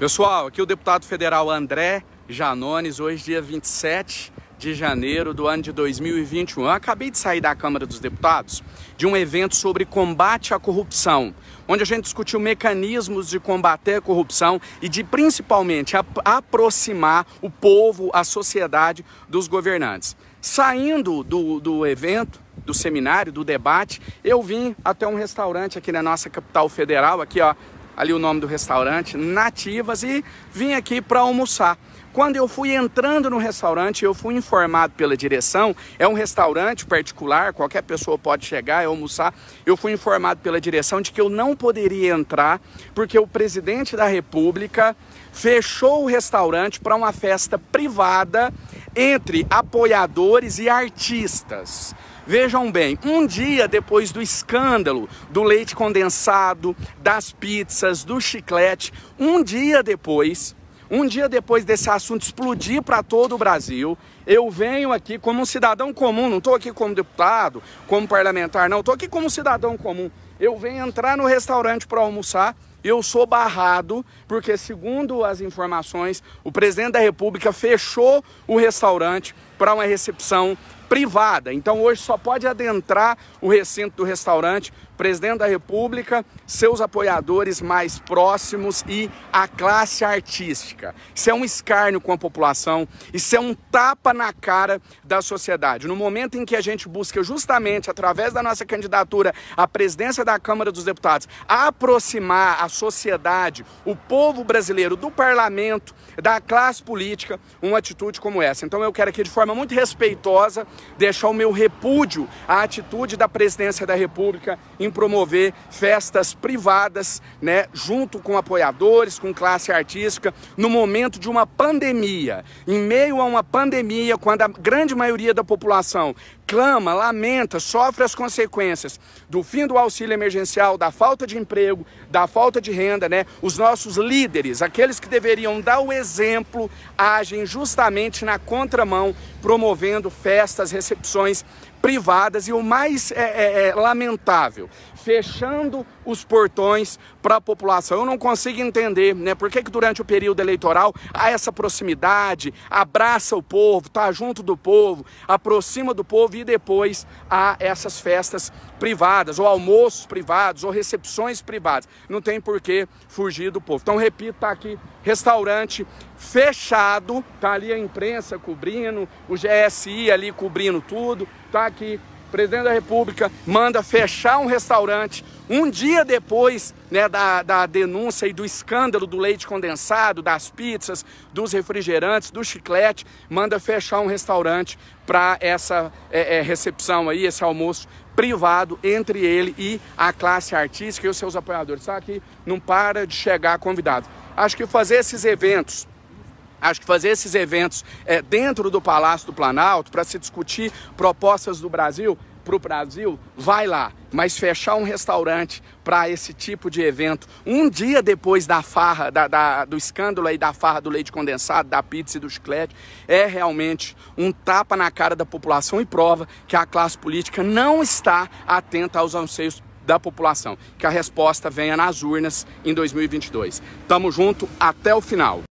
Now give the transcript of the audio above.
Pessoal, aqui o deputado federal André Janones, hoje dia 27 de janeiro do ano de 2021. Eu acabei de sair da Câmara dos Deputados de um evento sobre combate à corrupção, onde a gente discutiu mecanismos de combater a corrupção e de principalmente aproximar o povo, a sociedade dos governantes. Saindo do, do evento, do seminário, do debate, eu vim até um restaurante aqui na nossa capital federal, aqui ó, ali o nome do restaurante, Nativas, e vim aqui para almoçar. Quando eu fui entrando no restaurante, eu fui informado pela direção, é um restaurante particular, qualquer pessoa pode chegar e almoçar. Eu fui informado pela direção de que eu não poderia entrar, porque o presidente da República fechou o restaurante para uma festa privada entre apoiadores e artistas. Vejam bem, um dia depois do escândalo do leite condensado, das pizzas, do chiclete, um dia depois, um dia depois desse assunto explodir para todo o Brasil, eu venho aqui como um cidadão comum, não estou aqui como deputado, como parlamentar, não, estou aqui como cidadão comum. Eu venho entrar no restaurante para almoçar, eu sou barrado, porque segundo as informações, o presidente da República fechou o restaurante para uma recepção privada. Então hoje só pode adentrar o recinto do restaurante presidente da República, seus apoiadores mais próximos e a classe artística. Isso é um escárnio com a população, isso é um tapa na cara da sociedade. No momento em que a gente busca justamente através da nossa candidatura à presidência da Câmara dos Deputados aproximar a sociedade, o povo brasileiro do parlamento, da classe política, uma atitude como essa. Então eu quero aqui de forma muito respeitosa deixar o meu repúdio à atitude da presidência da República em promover festas privadas, né, junto com apoiadores, com classe artística, no momento de uma pandemia. Em meio a uma pandemia, quando a grande maioria da população clama, lamenta, sofre as consequências do fim do auxílio emergencial, da falta de emprego, da falta de renda, né? Os nossos líderes, aqueles que deveriam dar o exemplo, agem justamente na contramão, promovendo festas, recepções privadas e o mais é, é, é, lamentável, fechando os portões para a população. Eu não consigo entender, né? Por que, que durante o período eleitoral há essa proximidade, abraça o povo, tá junto do povo, aproxima do povo e depois há essas festas privadas, ou almoços privados, ou recepções privadas. Não tem por que fugir do povo. Então, repito, está aqui restaurante fechado, tá ali a imprensa cobrindo, o GSI ali cobrindo tudo, está aqui, o presidente da República manda fechar um restaurante. Um dia depois né, da, da denúncia e do escândalo do leite condensado, das pizzas, dos refrigerantes, do chiclete, manda fechar um restaurante para essa é, é, recepção aí, esse almoço privado entre ele e a classe artística e os seus apoiadores. só tá que não para de chegar convidado. Acho que fazer esses eventos Acho que fazer esses eventos é, dentro do Palácio do Planalto para se discutir propostas do Brasil para o Brasil, vai lá. Mas fechar um restaurante para esse tipo de evento, um dia depois da farra, da, da, do escândalo aí da farra do leite condensado, da pizza e do chiclete, é realmente um tapa na cara da população e prova que a classe política não está atenta aos anseios da população. Que a resposta venha nas urnas em 2022. Tamo junto até o final.